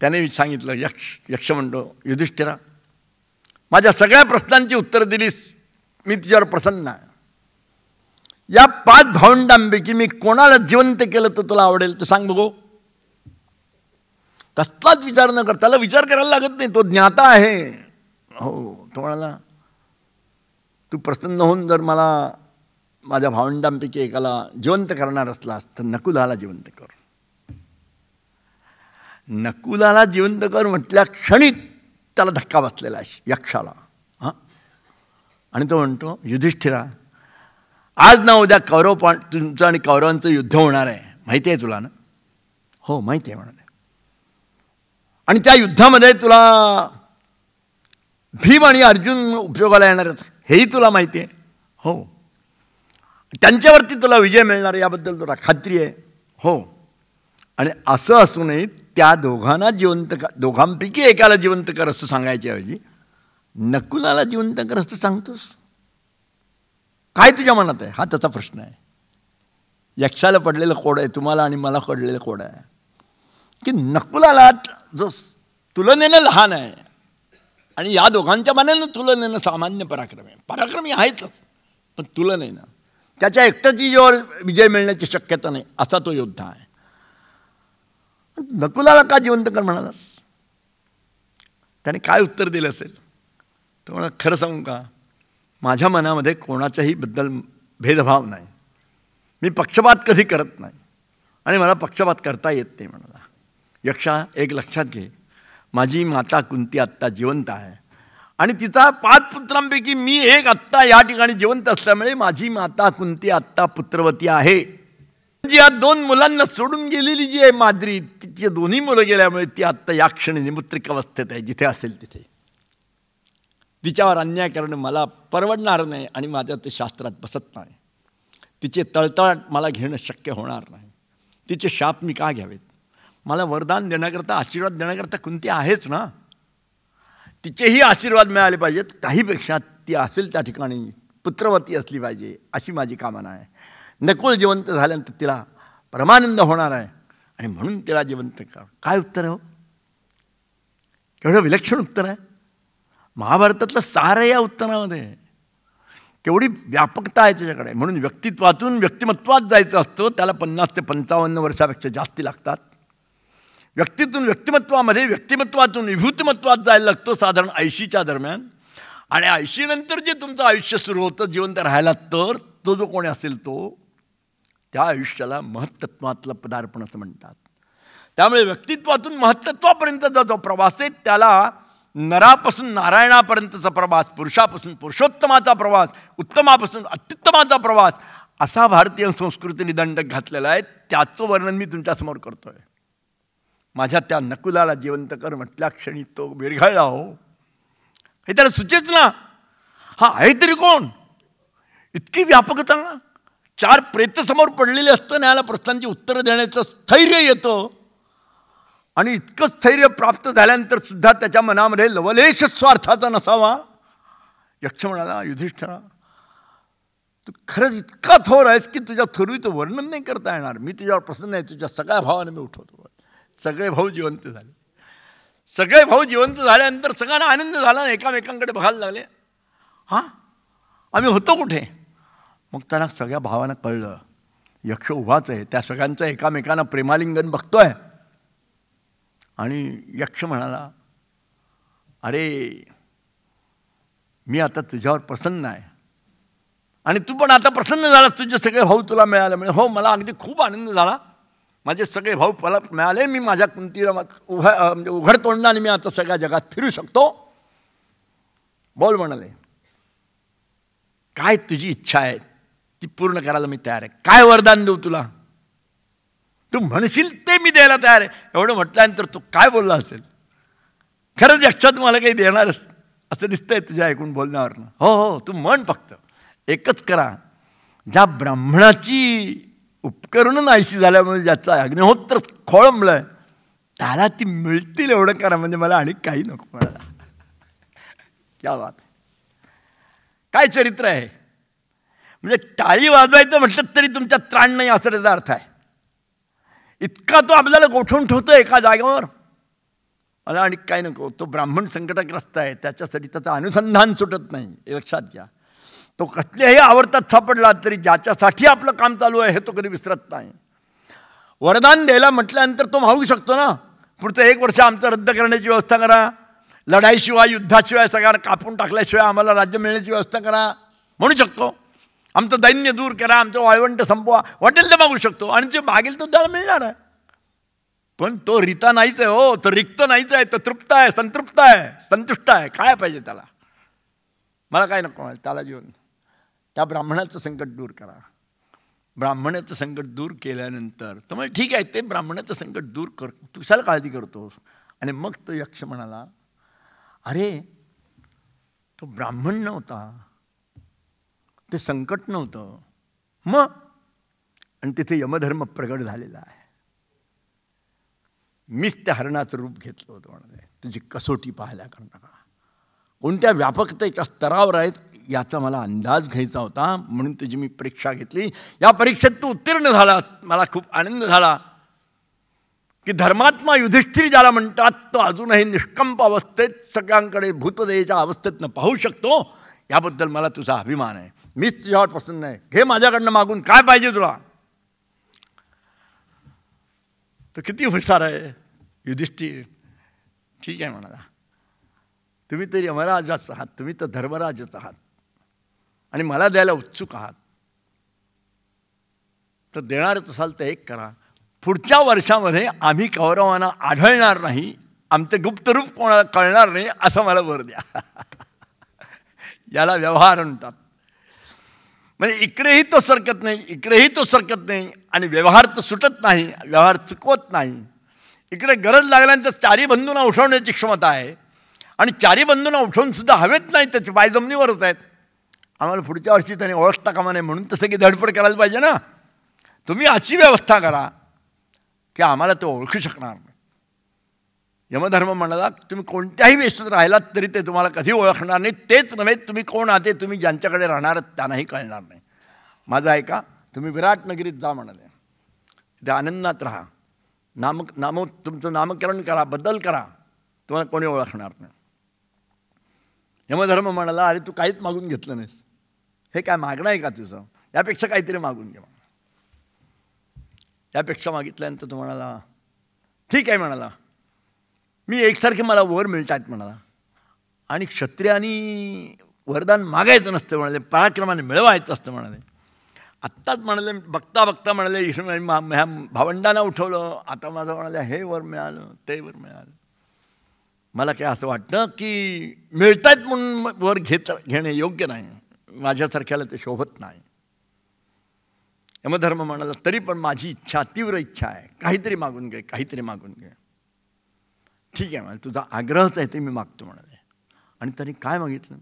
त्याने सांगितलं यक्ष यक्ष म्हणतो युधिष्ठिरा माझ्या सगळ्या प्रश्नांची उत्तरं दिलीस मी तिच्यावर प्रसन्न आहे या पाच भावंडांपैकी मी कोणाला जिवंत केलं तर तुला आवडेल तर सांग बघो कसलाच विचार न कर त्याला विचार करायला लागत नाही तो ज्ञाता आहे हो तो म्हणाला तू प्रसन्न होऊन जर मला माझ्या भावंडांपैकी एकाला जिवंत करणार असलास तर नकुलाला जिवंत कर नकुलाला जिवंत कर म्हटल्या क्षणी त्याला धक्का बसलेला आहे यक्षाला हां आणि तो म्हणतो युधिष्ठिरा आज ना उद्या कौरव पा तुमचं आणि कौरवांचं युद्ध होणार आहे माहिती आहे तुला ना हो माहिती आहे म्हणाले आणि त्या युद्धामध्ये तुला भीम आणि अर्जुन उपयोगाला आहेत हेही तुला माहिती आहे हो त्यांच्यावरती तुला विजय मिळणार याबद्दल तुला खात्री आहे हो आणि असं असूनही त्या दोघांना जिवंत कर दोघांपैकी एकाला जिवंत कर असं सांगायच्याऐवजी नकुलाला जिवंत कर असं सांगतोस काय तुझ्या मनात आहे हा त्याचा प्रश्न आहे यक्षाला पडलेलं कोड आहे तुम्हाला आणि मला पडलेलं कोड आहे की नकुलाला जो तुलनेनं लहान आहे आणि या दोघांच्या मनानं तुलनेनं सामान्य पराक्रम आहे पराक्रमी आहेच पण तुलनेनं त्याच्या एकट्याची जोर विजय मिळण्याची शक्यता नाही असा तो योद्धा आहे नकुलाला का जिवंत कर म्हणालास त्याने काय उत्तर दिलं असेल तो मला खरं सांगू का माझ्या मनामध्ये कोणाच्याही बद्दल भेदभाव नाही मी पक्षपात कधी करत नाही आणि मला पक्षपात करता येत नाही म्हणाला यक्षा एक लक्षात घे माझी माता कुंती आत्ता जिवंत आहे आणि तिचा पाच पुत्रांपैकी मी एक आत्ता या ठिकाणी जिवंत असल्यामुळे माझी माता कुंती आत्ता पुत्रवती आहे जी या दोन मुलांना सोडून गेलेली जी आहे माद्री तिची दोन्ही मुलं गेल्यामुळे ती आत्ता या क्षणी निमुत्रिक अवस्थेत आहे जिथे असेल तिथे तिच्यावर अन्याय करणं मला परवडणार नाही आणि माझ्या ते शास्त्रात बसत नाही तिचे तळतळाट मला घेणं शक्य होणार नाही तिचे शाप मी का घ्यावेत मला वरदान देण्याकरता आशीर्वाद देण्याकरता कोणती आहेच ना तिचेही आशीर्वाद मिळाले पाहिजेत काहीपेक्षा ती असेल त्या ठिकाणी पुत्रवती असली पाहिजे अशी माझी कामना आहे नकुल जिवंत झाल्यानंतर तिला परमानंद होणार आहे आणि म्हणून तिला जिवंत का काय उत्तर आहे हो केवढं विलक्षण उत्तर आहे महाभारतातलं सारं या उत्तरामध्ये केवढी व्यापकता आहे त्याच्याकडे म्हणून व्यक्तित्वातून व्यक्तिमत्वात जायचं असतं त्याला पन्नास ते पंचावन्न वर्षापेक्षा जास्ती लागतात व्यक्तीतून व्यक्तिमत्वामध्ये व्यक्तिमत्वातून विभूतिमत्वात जायला लागतं साधारण ऐंशीच्या दरम्यान आणि ऐंशीनंतर जे तुमचं आयुष्य सुरू होतं जिवंत राहायला तर तो जो कोणी असेल तो त्या आयुष्याला महत्त्वातलं पदार्पण असं म्हणतात त्यामुळे व्यक्तित्वातून महत्त्वापर्यंतचा जो प्रवास आहे त्याला नरापासून नारायणापर्यंतचा प्रवास पुरुषापासून पुरुषोत्तमाचा प्रवास उत्तमापासून अत्युत्तमाचा प्रवास असा भारतीय संस्कृतीने दंडक घातलेला आहे त्याचं वर्णन मी तुमच्यासमोर करतो आहे माझ्या त्या नकुलाला जिवंत कर म्हटल्या क्षणी तो विरघळला हो हे त्याला सुचेच ना हा आहे तरी कोण इतकी व्यापकता ना चार प्रेत समोर पडलेले असतं याला प्रश्नांची उत्तरं देण्याचं स्थैर्य येतं आणि इतकं स्थैर्य प्राप्त झाल्यानंतर सुद्धा त्याच्या मनामध्ये लवलेश स्वार्थाचा नसावा यक्ष म्हणाला युधिष्ठरा तू खरंच इतका थोर आहेस की तुझ्या थोरवीचं वर्णन नाही करता येणार मी तुझ्यावर प्रसन्न आहे तुझ्या सगळ्या भावाने मी उठवतो सगळे भाऊ जिवंत झाले सगळे भाऊ जिवंत झाल्यानंतर सगळ्यांना आनंद झाला एकामेकांकडे बघायला लागले हां आम्ही होतो कुठे मग त्यांना सगळ्या भावांना कळलं यक्ष उभाच आहे त्या सगळ्यांचं एकामेकांना प्रेमालिंगन बघतोय आणि यक्ष म्हणाला अरे मी आता तुझ्यावर प्रसन्न आहे आणि तू पण आता प्रसन्न झालास तुझे सगळे भाऊ तुला मिळाले म्हणजे हो मला अगदी खूप आनंद झाला माझे सगळे भाऊ मला मिळाले मी माझ्या कुंतीला उभ्या म्हणजे उघड तोंडाने मी आता सगळ्या जगात फिरू शकतो बोल म्हणाले काय तुझी इच्छा आहे ती पूर्ण करायला मी तयार आहे काय वरदान देऊ तुला तू म्हणशील ते मी द्यायला तयार आहे एवढं म्हटल्यानंतर तू काय बोलला असेल खरंच यक्षात मला काही देणारच असं दिसतंय तुझ्या ऐकून बोलण्यावरनं हो हो तू म्हण फक्त एकच करा ज्या ब्राह्मणाची उपकरणं नाहीशी झाल्यामुळे ज्याचा अग्निहोत्र खोळंबलं आहे त्याला ती मिळतील एवढं करा म्हणजे मला आणि काही नको म्हणाला क्या बात काय चरित्र आहे म्हणजे टाळी वाजवायचं म्हटलं तरी तुमच्या त्राण नाही असं त्याचा अर्थ आहे इतका तो आपल्याला गोठवून ठेवतो एका जागेवर मला आणि काय नको तो ब्राह्मण संकटग्रस्त आहे त्याच्यासाठी त्याचं अनुसंधान सुटत नाही हे लक्षात घ्या तो कसल्याही आवर्तात सापडला तरी ज्याच्यासाठी आपलं काम चालू आहे हे तो कधी विसरत नाही वरदान द्यायला म्हटल्यानंतर तो मागू शकतो ना पुढचं एक वर्ष आमचं रद्द करण्याची व्यवस्था करा लढाईशिवाय युद्धाशिवाय सगळ्यांना कापून टाकल्याशिवाय आम्हाला राज्य मिळण्याची व्यवस्था करा म्हणू शकतो आमचं दैन्य दूर करा आमचं वाळवंट संपवा वाटेल तर मागू शकतो आणि जे मागेल तो त्याला मिळणार आहे पण तो रिता नाहीच आहे हो तो रिक्त नाहीच आहे तो तृप्त आहे संतृप्त आहे संतुष्ट आहे काय पाहिजे त्याला मला काय नको त्याला जीवन त्या ब्राह्मणाचं संकट दूर करा ब्राह्मणाचं संकट दूर केल्यानंतर तर म्हणजे ठीक आहे ते ब्राह्मणाचं संकट दूर कर तू काळजी करतोस आणि मग तो यक्ष म्हणाला अरे तो ब्राह्मण नव्हता ते संकट नव्हतं मग आणि तिथे यमधर्म प्रगट झालेला आहे मीच त्या हरणाचं रूप घेतलं होतं म्हणजे तुझी कसोटी पाहायला का कोणत्या व्यापकतेच्या स्तरावर आहेत याचा मला अंदाज घ्यायचा होता म्हणून तुझी मी परीक्षा घेतली या परीक्षेत तू उत्तीर्ण झाला मला खूप आनंद झाला की धर्मात्मा युधिष्ठिर ज्याला म्हणतात तो अजूनही निष्कंप अवस्थेत सगळ्यांकडे भूतदेच्या अवस्थेतनं पाहू शकतो याबद्दल मला तुझा अभिमान आहे मीच तुझ्यावर पसंत नाही घे माझ्याकडनं मागून काय पाहिजे तुला तो किती हुशार आहे युधिष्ठिर ठीक आहे म्हणाला तुम्ही तरी यमराजाच आहात तुम्ही तर धर्मराजच आहात आणि मला द्यायला उत्सुक आहात तर देणारच असाल तर एक करा पुढच्या वर्षामध्ये आम्ही कौरवांना आढळणार नाही आमचं गुप्तरूप कोणाला कळणार नाही असं मला वर द्या याला व्यवहार म्हणतात म्हणजे इकडेही तो सरकत नाही इकडेही तो सरकत नाही आणि व्यवहार तर सुटत नाही व्यवहार चुकवत नाही इकडे गरज लागल्यानंतर चारी बंधूंना उठवण्याची क्षमता आहे आणि चारी बंधूंना उठवूनसुद्धा हवेत नाही त्याचे पाय जमिनीवरच आहेत आम्हाला पुढच्या वर्षी त्याने ओळखता कामा नाही म्हणून तसं की धडपड करायला पाहिजे ना तुम्ही अशी व्यवस्था करा की आम्हाला तो ओळखू शकणार यमधर्म म्हणाला तुम्ही कोणत्याही वेशात राहिलात तरी ते तुम्हाला कधी ओळखणार नाही तेच नव्हे तुम्ही कोण आहात तुम्ही ज्यांच्याकडे राहणार त्यांनाही कळणार नाही माझं ऐका तुम्ही विराटनगरीत जा म्हणाले त्या आनंदात राहा नाम नाम तुमचं नामकरण करा बदल करा तुम्हाला कोणी ओळखणार नाही यमधर्म म्हणाला अरे तू काहीच मागून घेतलं नाहीस हे काय मागणं आहे का तुझं यापेक्षा काहीतरी मागून घे यापेक्षा मागितल्यानंतर तो म्हणाला ठीक आहे म्हणाला मी एकसारखे मला वर मिळतायत म्हणाला आणि क्षत्रियांनी वरदान मागायचं नसतं म्हणाले पराक्रमाने मिळवायचं असतं म्हणाले आत्ताच म्हणाले बघता बघता म्हणाले ह्या भावंडांना उठवलं आता माझं म्हणाले हे वर मिळालं ते वर मिळालं मला काय असं वाटतं की मिळतायत म्हणून वर घेत घेणे योग्य नाही माझ्यासारख्याला ते शोभत नाही यमधर्म म्हणाला तरी पण माझी इच्छा तीव्र इच्छा आहे काहीतरी मागून घे काहीतरी मागून घे ठीक आहे म्हणजे तुझा आग्रहच आहे ते मी मागतो म्हणाले आणि त्यांनी काय मागितलं